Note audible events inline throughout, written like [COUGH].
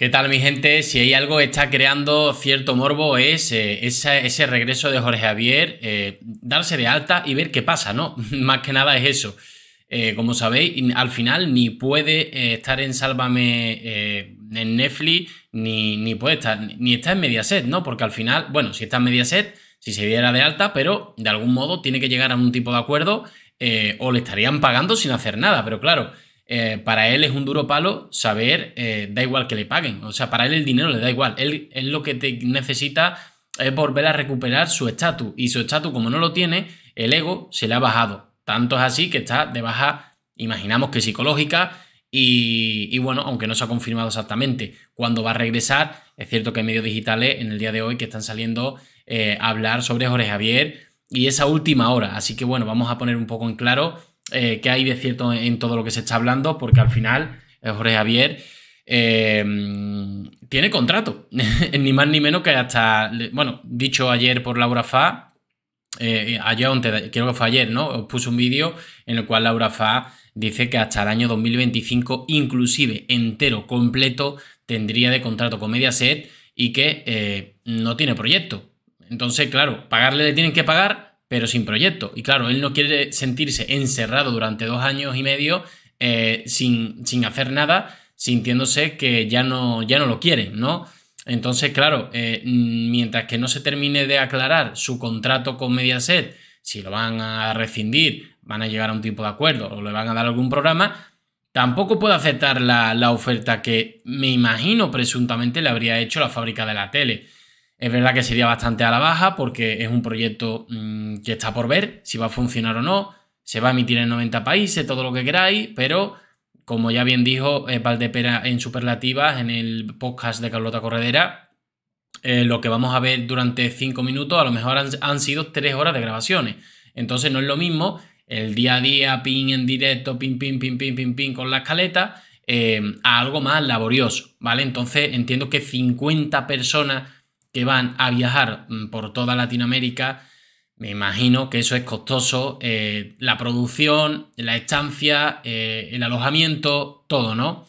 ¿Qué tal mi gente? Si hay algo que está creando cierto morbo es eh, ese, regreso de Jorge Javier, eh, darse de alta y ver qué pasa, ¿no? [LAUGHS] Más que nada es eso. Eh, como sabéis, al final ni puede estar en Sálvame en Netflix, ni, ni, puede estar, ni está en Mediaset, ¿no? Porque al final, bueno, si está en Mediaset, si se diera de alta, pero de algún modo tiene que llegar a un tipo de acuerdo o le estarían pagando sin hacer nada, pero claro eh, para él es un duro palo saber, eh, da igual que le paguen. O sea, para él el dinero le da igual. Él, lo que te necesita es volver a recuperar su estatus. Y su estatus, como no lo tiene, el ego se le ha bajado. Tanto es así que está de baja, imaginamos que psicológica. Y, bueno, aunque no se ha confirmado exactamente cuándo va a regresar, es cierto que hay medios digitales en el día de hoy que están saliendo eh, a hablar sobre Jorge Javier y esa última hora. Así que bueno, vamos a poner un poco en claro eh, que hay de cierto en todo lo que se está hablando, porque al final eh, Jorge Javier eh, tiene contrato, [LAUGHS] ni más ni menos que hasta, bueno, dicho ayer por Laura Fa, eh, ayer, creo que fue ayer, ¿no? Os puso un vídeo en el cual Laura Fa dice que hasta el año 2025, inclusive entero, completo, tendría de contrato con Mediaset y que no tiene proyecto. Entonces, claro, pagarle le tienen que pagar, pero sin proyecto. Y claro, él no quiere sentirse encerrado durante dos años y medio eh, sin, hacer nada, sintiéndose que ya no, ya no lo quiere, ¿no? Entonces, claro, eh, mientras que no se termine de aclarar su contrato con Mediaset, si lo van a rescindir, van a llegar a un tipo de acuerdo o le van a dar algún programa, tampoco puede aceptar la, la oferta que me imagino presuntamente le habría hecho la fábrica de la tele. Es verdad que sería bastante a la baja porque es un proyecto mm, que está por ver si va a funcionar o no. Se va a emitir en 90 países, todo lo que queráis, pero como ya bien dijo eh, Valdepera en Superlativas, en el podcast de Carlota Corredera, eh, lo que vamos a ver durante 5 minutos a lo mejor han, sido 3 horas de grabaciones. Entonces no es lo mismo el día a día, pin en directo, pin, pin, pin, pin, pin, pin con la escaleta, eh, a algo más laborioso, ¿vale? Entonces entiendo que 50 personas van a viajar mm, por toda Latinoamérica, me imagino que eso es costoso, eh, la producción, la estancia, eh, el alojamiento, todo, ¿no?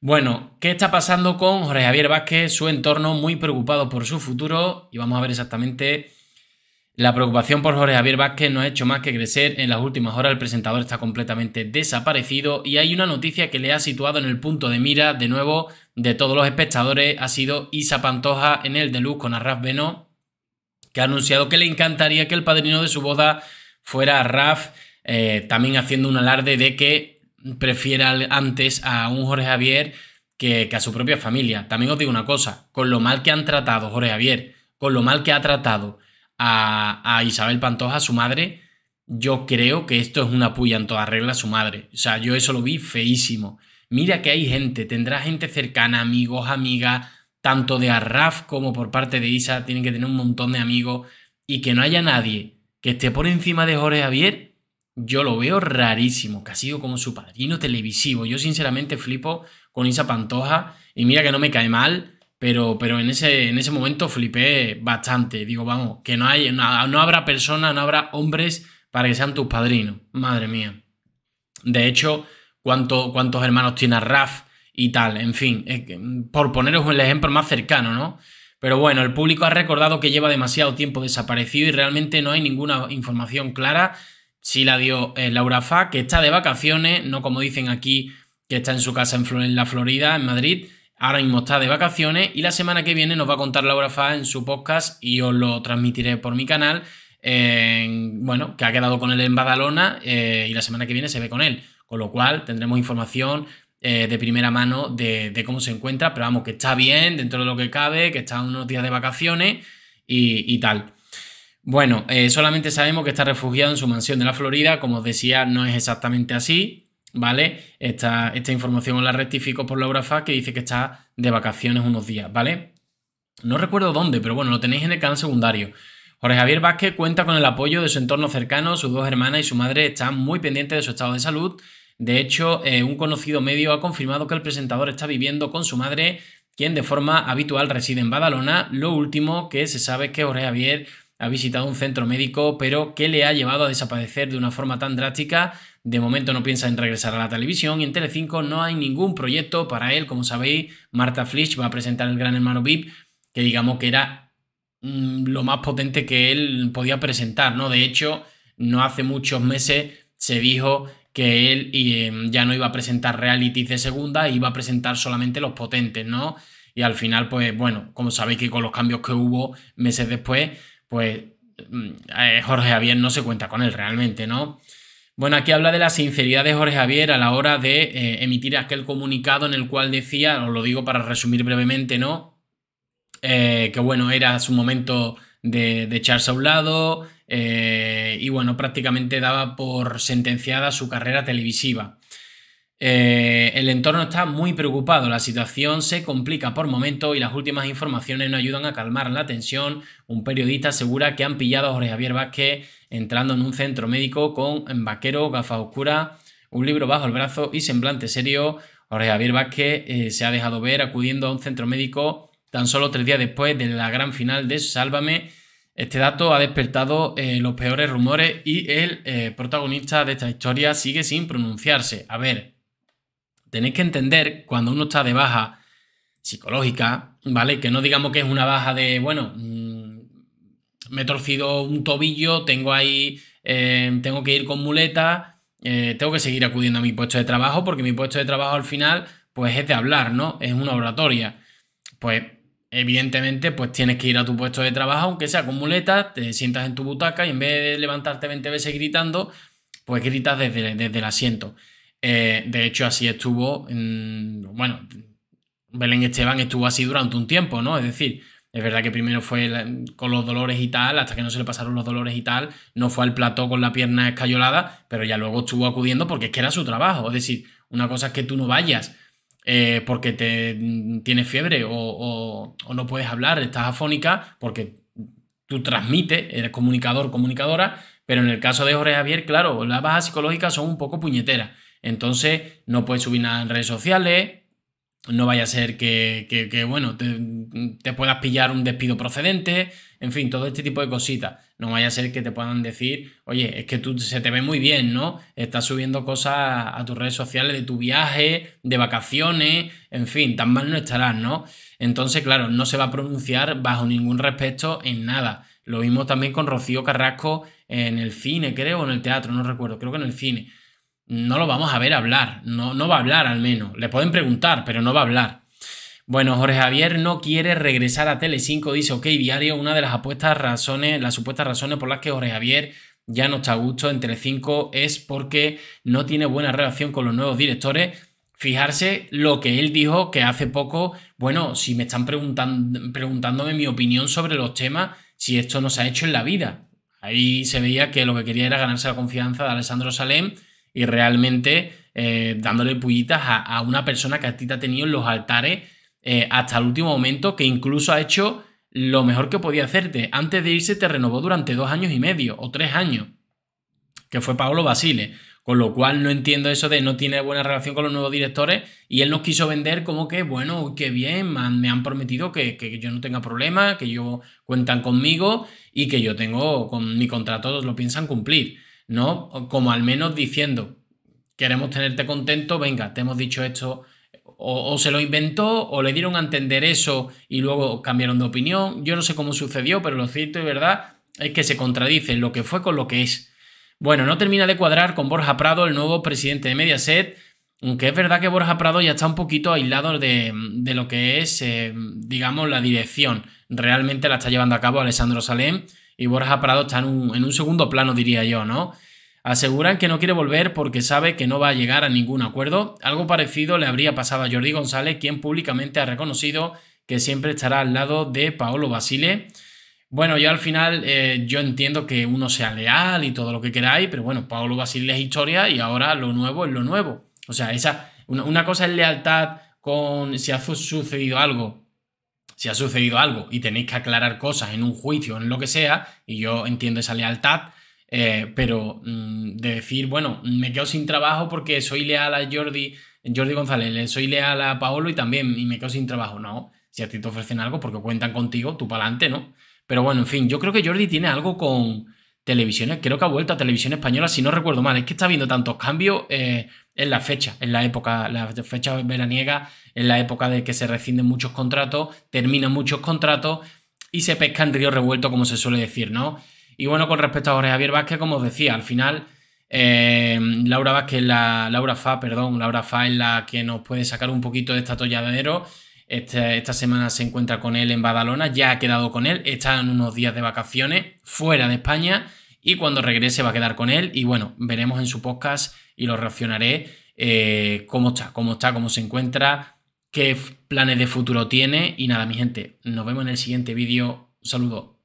Bueno, ¿qué está pasando con Jorge Javier Vázquez, su entorno muy preocupado por su futuro? Y vamos a ver exactamente la preocupación por Jorge Javier Vázquez no ha hecho más que crecer. En las últimas horas el presentador está completamente desaparecido y hay una noticia que le ha situado en el punto de mira de nuevo de todos los espectadores ha sido Isa Pantoja en el Deluxe con Arraf Beno, que ha anunciado que le encantaría que el padrino de su boda fuera Arraf, eh, también haciendo un alarde de que prefiera antes a un Jorge Javier que, a su propia familia. También os digo una cosa, con lo mal que han tratado Jorge Javier, con lo mal que ha tratado a, Isabel Pantoja, su madre, yo creo que esto es una puya en toda regla a su madre. O sea, yo eso lo vi feísimo mira que hay gente, tendrá gente cercana, amigos, amigas, tanto de Arraf como por parte de Isa, tienen que tener un montón de amigos, y que no haya nadie que esté por encima de Jorge Javier, yo lo veo rarísimo, que ha sido como su padrino televisivo. Yo sinceramente flipo con Isa Pantoja, y mira que no me cae mal, pero, pero en, ese, en, ese, momento flipé bastante. Digo, vamos, que no, hay, no habrá personas, no habrá hombres para que sean tus padrinos. Madre mía. De hecho, cuántos hermanos tiene Raf y tal, en fin, mm, por poneros el ejemplo más cercano, ¿no? Pero bueno, el público ha recordado que lleva demasiado tiempo desaparecido y realmente no hay ninguna información clara si la dio eh, Laura Fa, que está de vacaciones, no como dicen aquí, que está en su casa en, la Florida, en Madrid, ahora mismo está de vacaciones y la semana que viene nos va a contar Laura Fa en su podcast y os lo transmitiré por mi canal. bueno, que ha quedado con él en Badalona eh, y la semana que viene se ve con él. Con lo cual tendremos información eh, de primera mano de, cómo se encuentra, pero vamos, que está bien dentro de lo que cabe, que está unos días de vacaciones y, tal. Bueno, eh, solamente sabemos que está refugiado en su mansión de la Florida, como os decía, no es exactamente así, ¿vale? Esta, esta información la rectifico por la grafa que dice que está de vacaciones unos días, ¿vale? No recuerdo dónde, pero bueno, lo tenéis en el canal secundario. Jorge Javier Vázquez cuenta con el apoyo de su entorno cercano, sus dos hermanas y su madre están muy pendientes de su estado de salud de hecho, eh, un conocido medio ha confirmado que el presentador está viviendo con su madre, quien de forma habitual reside en Badalona. Lo último que se sabe es que Jorge Javier ha visitado un centro médico, pero que le ha llevado a desaparecer de una forma tan drástica. De momento no piensa en regresar a la televisión y en Telecinco no hay ningún proyecto para él. Como sabéis, Marta Flisch va a presentar el Gran Hermano VIP, que digamos que era mm, lo más potente que él podía presentar, ¿no? De hecho, no hace muchos meses se dijo que él em, ya no iba a presentar reality de segunda, iba a presentar solamente los potentes, ¿no? Y al final, pues bueno, como sabéis que con los cambios que hubo meses después, pues mm, eh, Jorge Javier no se cuenta con él realmente, ¿no? Bueno, aquí habla de la sinceridad de Jorge Javier a la hora de eh, emitir aquel comunicado en el cual decía, os lo digo para resumir brevemente, ¿no? Eh, que bueno, era su momento de, echarse a un lado, eh, y bueno, prácticamente daba por sentenciada su carrera televisiva. Eh, el entorno está muy preocupado, la situación se complica por momentos y las últimas informaciones no ayudan a calmar la tensión. Un periodista asegura que han pillado a Jorge Javier Vázquez entrando en un centro médico con vaquero, gafas oscuras, un libro bajo el brazo y semblante serio. Jorge Javier Vázquez eh, se ha dejado ver acudiendo a un centro médico tan solo tres días después de la gran final de Sálvame este dato ha despertado eh, los peores rumores y el eh, protagonista de esta historia sigue sin pronunciarse. A ver, tenéis que entender cuando uno está de baja psicológica, ¿vale? Que no digamos que es una baja de, bueno, mm, me he torcido un tobillo, tengo ahí, eh, tengo que ir con muleta, tengo que seguir acudiendo a mi puesto de trabajo porque mi puesto de trabajo al final, pues es de hablar, ¿no? Es una oratoria. Pues evidentemente, pues tienes que ir a tu puesto de trabajo, aunque sea con muletas, te sientas en tu butaca y en vez de levantarte 20 veces gritando, pues gritas desde, desde el asiento. Eh, de hecho, así estuvo, bueno, Belén Esteban estuvo así durante un tiempo, ¿no? Es decir, es verdad que primero fue con los dolores y tal, hasta que no se le pasaron los dolores y tal, no fue al plató con la pierna escayolada, pero ya luego estuvo acudiendo porque es que era su trabajo. Es decir, una cosa es que tú no vayas eh, porque te mm, tienes fiebre o, no puedes hablar, estás afónica, porque tú transmites, eres comunicador, comunicadora, pero en el caso de Jorge Javier, claro, las bajas psicológicas son un poco puñeteras. Entonces, no puedes subir nada en redes sociales, no vaya a ser que, bueno, te puedas pillar un despido procedente en fin, todo este tipo de cositas. No vaya a ser que te puedan decir, oye, es que tú se te ve muy bien, ¿no? Estás subiendo cosas a tus redes sociales de tu viaje, de vacaciones, en fin, tan mal no estarás, ¿no? Entonces, claro, no se va a pronunciar bajo ningún respeto en nada. Lo vimos también con Rocío Carrasco en el cine, creo, o en el teatro, no recuerdo, creo que en el cine. No lo vamos a ver hablar, no, no va a hablar al menos. Le pueden preguntar, pero no va a hablar. Bueno, Jorge Javier no quiere regresar a Tele 5. dice OK Diario, una de las apuestas razones, las supuestas razones por las que Jorge Javier ya no está a gusto en 5 es porque no tiene buena relación con los nuevos directores. Fijarse lo que él dijo que hace poco, bueno, si me están preguntando, preguntándome mi opinión sobre los temas, si esto no se ha hecho en la vida. Ahí se veía que lo que quería era ganarse la confianza de Alessandro Salem y realmente eh, dándole pullitas a, a, una persona que a ti te ha tenido en los altares eh, hasta el último momento, que incluso ha hecho lo mejor que podía hacerte. Antes de irse te renovó durante dos años y medio o tres años, que fue Pablo Basile. Con lo cual no entiendo eso de no tiene buena relación con los nuevos directores y él nos quiso vender como que, bueno, qué bien, me han prometido que, yo no tenga problema que yo cuentan conmigo y que yo tengo con mi contrato, lo piensan cumplir, ¿no? Como al menos diciendo, queremos tenerte contento, venga, te hemos dicho esto o, se lo inventó o le dieron a entender eso y luego cambiaron de opinión. Yo no sé cómo sucedió, pero lo cierto y verdad es que se contradice lo que fue con lo que es. Bueno, no termina de cuadrar con Borja Prado, el nuevo presidente de Mediaset, aunque es verdad que Borja Prado ya está un poquito aislado de, lo que es, eh, digamos, la dirección. Realmente la está llevando a cabo Alessandro Salem y Borja Prado está en un segundo plano, diría yo, ¿no? Aseguran que no quiere volver porque sabe que no va a llegar a ningún acuerdo. Algo parecido le habría pasado a Jordi González, quien públicamente ha reconocido que siempre estará al lado de Paolo Basile. Bueno, yo al final eh, yo entiendo que uno sea leal y todo lo que queráis, pero bueno, Paolo Basile es historia y ahora lo nuevo es lo nuevo. O sea, esa, una, cosa es lealtad con si ha sucedido algo si ha sucedido algo y tenéis que aclarar cosas en un juicio o en lo que sea, y yo entiendo esa lealtad, eh, pero mm, de decir, bueno, me quedo sin trabajo porque soy leal a Jordi, Jordi González, soy leal a Paolo y también y me quedo sin trabajo. No, si a ti te ofrecen algo porque cuentan contigo, tú para adelante, ¿no? Pero bueno, en fin, yo creo que Jordi tiene algo con televisiones, creo que ha vuelto a televisión española, si no recuerdo mal, es que está habiendo tantos cambios eh, en la fecha, en la época, la fecha veraniega, en la época de que se rescinden muchos contratos, terminan muchos contratos y se pesca en río revuelto, como se suele decir, ¿no? Y bueno, con respecto a Jorge Javier Vázquez, como os decía, al final eh, Laura Vázquez, la, Laura Fa, perdón, Laura Fa es la que nos puede sacar un poquito de esta tolladero. Este, esta semana se encuentra con él en Badalona, ya ha quedado con él, está en unos días de vacaciones fuera de España y cuando regrese va a quedar con él y bueno, veremos en su podcast y lo reaccionaré eh, cómo está, cómo está, cómo se encuentra, qué planes de futuro tiene y nada, mi gente, nos vemos en el siguiente vídeo, un saludo.